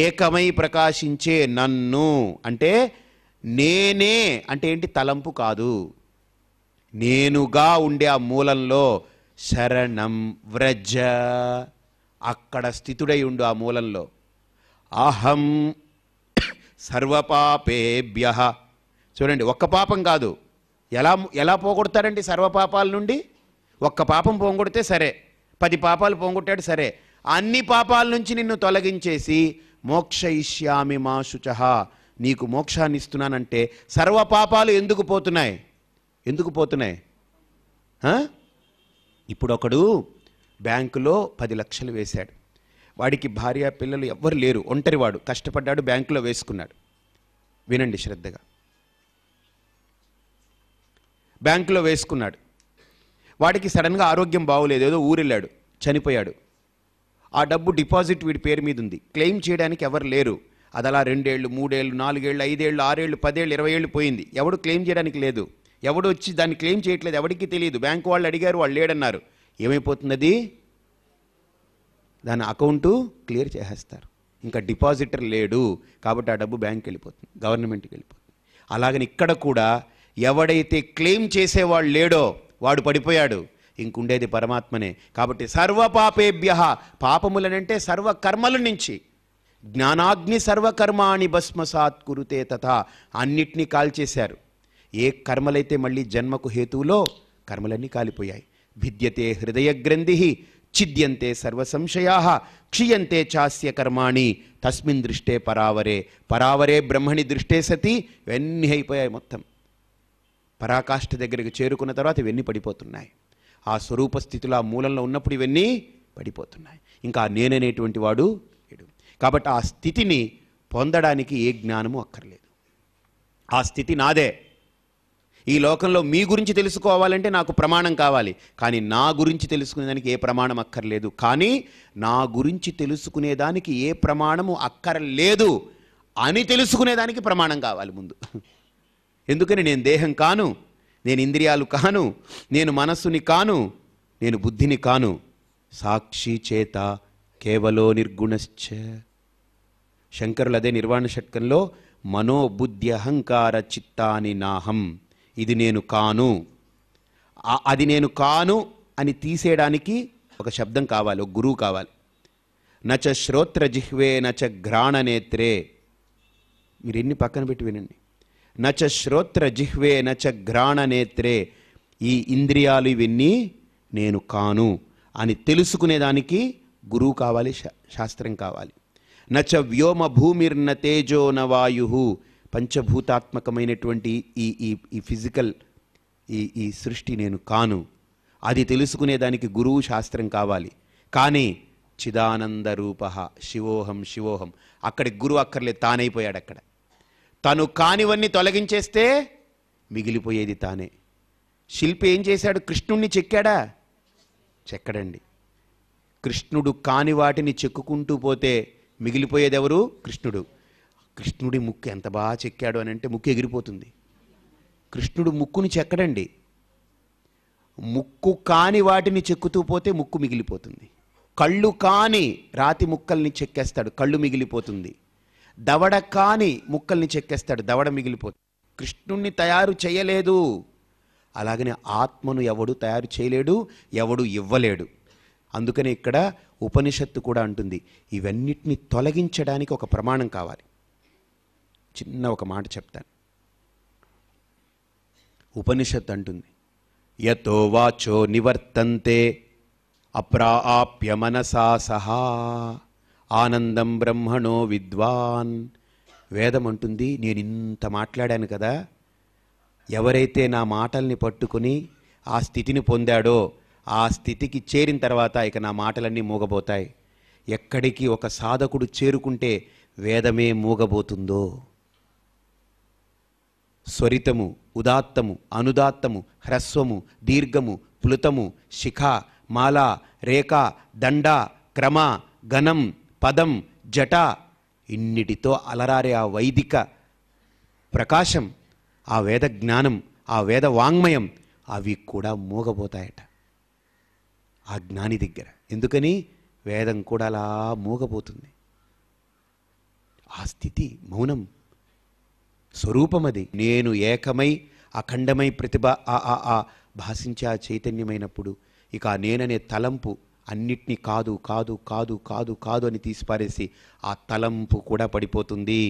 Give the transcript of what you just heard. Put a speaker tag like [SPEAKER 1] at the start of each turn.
[SPEAKER 1] ఏకమై ప్రకాశించే నన్ను అంటే నేనే అంటే ఏంటి తలంపు కాదు నేనుగా ఉండే ఆ మూలంలో శరణం వ్రజ అక్కడ స్థితుడై ఉండు ఆ మూలంలో అహం సర్వపాపేభ్య చూడండి ఒక్క పాపం కాదు ఎలా ఎలా పోగొడతారండి సర్వపాపాల నుండి ఒక్క పాపం పోగొడితే సరే పది పాపాలు పోగొట్టాడు సరే అన్ని పాపాల నుంచి నిన్ను తొలగించేసి మోక్షయిష్యామి మా శుచ నీకు మోక్షాన్ని ఇస్తున్నానంటే సర్వ పాపాలు ఎందుకు పోతున్నాయి ఎందుకు పోతున్నాయి ఇప్పుడు ఒకడు బ్యాంకులో పది లక్షలు వేశాడు వాడికి భార్య పిల్లలు ఎవ్వరు లేరు ఒంటరివాడు కష్టపడ్డాడు బ్యాంకులో వేసుకున్నాడు వినండి శ్రద్ధగా బ్యాంకులో వేసుకున్నాడు వాడికి సడన్గా ఆరోగ్యం బాగోలేదు ఏదో ఊరెళ్ళాడు చనిపోయాడు ఆ డబ్బు డిపాజిట్ వీడి పేరు మీద ఉంది క్లెయిమ్ చేయడానికి ఎవరు లేరు అది అలా రెండేళ్ళు మూడేళ్ళు నాలుగేళ్ళు ఐదేళ్ళు ఆరేళ్ళు పదేళ్ళు ఇరవై ఏళ్ళు పోయింది ఎవడు క్లెయిమ్ చేయడానికి లేదు ఎవడు వచ్చి దాన్ని క్లెయిమ్ చేయట్లేదు ఎవరికి తెలియదు బ్యాంకు వాళ్ళు అడిగారు వాళ్ళు లేడన్నారు ఏమైపోతున్నది దాని అకౌంటు క్లియర్ చేసేస్తారు ఇంకా డిపాజిటర్ లేడు కాబట్టి ఆ డబ్బు బ్యాంక్కి వెళ్ళిపోతుంది గవర్నమెంట్కి వెళ్ళిపోతుంది అలాగని ఇక్కడ కూడా ఎవడైతే క్లెయిమ్ చేసేవాడు లేడో వాడు పడిపోయాడు ఇంకుండేది పరమాత్మనే కాబట్టి సర్వపాపేభ్య పాపములనంటే సర్వకర్మల నుంచి జ్ఞానాగ్ని సర్వకర్మాణి భస్మసాత్ కురుతే తథా అన్నిటినీ కాల్చేశారు ఏ కర్మలైతే మళ్ళీ జన్మకు హేతువులో కర్మలన్నీ కాలిపోయాయి భిద్యతే హృదయ గ్రంథి ఛిద్యంతే సర్వసంశయా క్షీయంతే చాస్య కర్మాణి తస్మిన్ దృష్టే పరావరే పరావరే బ్రహ్మణి దృష్టే సతి ఇవన్నీ అయిపోయాయి మొత్తం పరాకాష్ఠ దగ్గరికి చేరుకున్న తర్వాత ఇవన్నీ పడిపోతున్నాయి ఆ స్వరూప స్థితిలో ఆ మూలంలో ఉన్నప్పుడు ఇవన్నీ పడిపోతున్నాయి ఇంకా నేననేటువంటి వాడు కాబట్టి ఆ స్థితిని పొందడానికి ఏ జ్ఞానము అక్కర్లేదు ఆ స్థితి నాదే ఈ లోకంలో మీ గురించి తెలుసుకోవాలంటే నాకు ప్రమాణం కావాలి కానీ నా గురించి తెలుసుకునేదానికి ఏ ప్రమాణం అక్కర్లేదు కానీ నా గురించి తెలుసుకునేదానికి ఏ ప్రమాణము అక్కర్లేదు అని తెలుసుకునేదానికి ప్రమాణం కావాలి ముందు ఎందుకని నేను దేహం కాను నేను ఇంద్రియాలు కాను నేను మనస్సుని కాను నేను బుద్ధిని కాను సాక్షి చేత కేవలో నిర్గుణశ్చ శంకరులు అదే నిర్వాణ షట్కంలో మనోబుద్ధి అహంకార చిత్తాని నాహం ఇది నేను కాను అది నేను కాను అని తీసేయడానికి ఒక శబ్దం కావాలి ఒక గురువు కావాలి నచ శ్రోత్ర జిహ్వే నచ ఘ్రాణ నేత్రే మీరు ఎన్ని పక్కన పెట్టి వినండి నచ శ్రోత్ర జిహ్వే నచ ఘ్రాణ నేత్రే ఈ ఇంద్రియాలు ఇవన్నీ నేను కాను అని తెలుసుకునేదానికి గురువు కావాలి శాస్త్రం కావాలి నచ వ్యోమ భూమిర్న తేజో న వాయు పంచభూతాత్మకమైనటువంటి ఈ ఈ ఈ ఫిజికల్ ఈ ఈ సృష్టి నేను కాను అది తెలుసుకునేదానికి గురువు శాస్త్రం కావాలి కానీ చిదానంద రూప శివోహం శివోహం అక్కడికి గురువు అక్కర్లే తానైపోయాడు అక్కడ తను కానివన్నీ తొలగించేస్తే మిగిలిపోయేది తానే శిల్పి ఏం చేశాడు కృష్ణుణ్ణి చెక్కాడా చెక్కడండి కృష్ణుడు కాని వాటిని చెక్కుకుంటూ పోతే మిగిలిపోయేది ఎవరు కృష్ణుడు కృష్ణుడి ముక్కు ఎంత బాగా చెక్కాడు అని అంటే ముక్కు ఎగిరిపోతుంది కృష్ణుడు ముక్కుని చెక్కడండి ముక్కు కాని వాటిని చెక్కుతూ పోతే ముక్కు మిగిలిపోతుంది కళ్ళు కాని రాతి ముక్కల్ని చెక్కేస్తాడు కళ్ళు మిగిలిపోతుంది దవడ కాని ముక్కల్ని చెక్కేస్తాడు దవడ మిగిలిపోతుంది కృష్ణుణ్ణి తయారు చేయలేదు అలాగనే ఆత్మను ఎవడు తయారు చేయలేడు ఎవడు ఇవ్వలేడు అందుకనే ఇక్కడ ఉపనిషత్తు కూడా అంటుంది ఇవన్నిటిని తొలగించడానికి ఒక ప్రమాణం కావాలి చిన్న ఒక మాట చెప్తాను ఉపనిషత్ అంటుంది యతో వాచో నివర్తంతే అప్రాప్య మనసా సహా ఆనందం బ్రహ్మణో విద్వాన్ వేదం అంటుంది నేను ఇంత మాట్లాడాను కదా ఎవరైతే నా మాటల్ని పట్టుకుని ఆ స్థితిని పొందాడో ఆ స్థితికి చేరిన తర్వాత ఇక నా మాటలన్నీ మూగబోతాయి ఎక్కడికి ఒక సాధకుడు చేరుకుంటే వేదమే మూగబోతుందో స్వరితము ఉదాత్తము అనుదాత్తము హ్రస్వము దీర్ఘము ప్లుతము శిఖ మాల రేఖ దండ క్రమ గణం పదం జట ఇన్నిటితో అలరారే ఆ వైదిక ప్రకాశం ఆ వేద జ్ఞానం ఆ వేద వాంగ్మయం అవి కూడా మూగపోతాయట ఆ జ్ఞాని దగ్గర ఎందుకని వేదం కూడా అలా మూగపోతుంది ఆ స్థితి మౌనం స్వరూపమది నేను ఏకమై అఖండమై ప్రతిభ ఆ భాషించే ఆ చైతన్యమైనప్పుడు ఇక నేననే తలంపు అన్నిటినీ కాదు కాదు కాదు కాదు కాదు అని తీసిపారేసి ఆ తలంపు కూడా పడిపోతుంది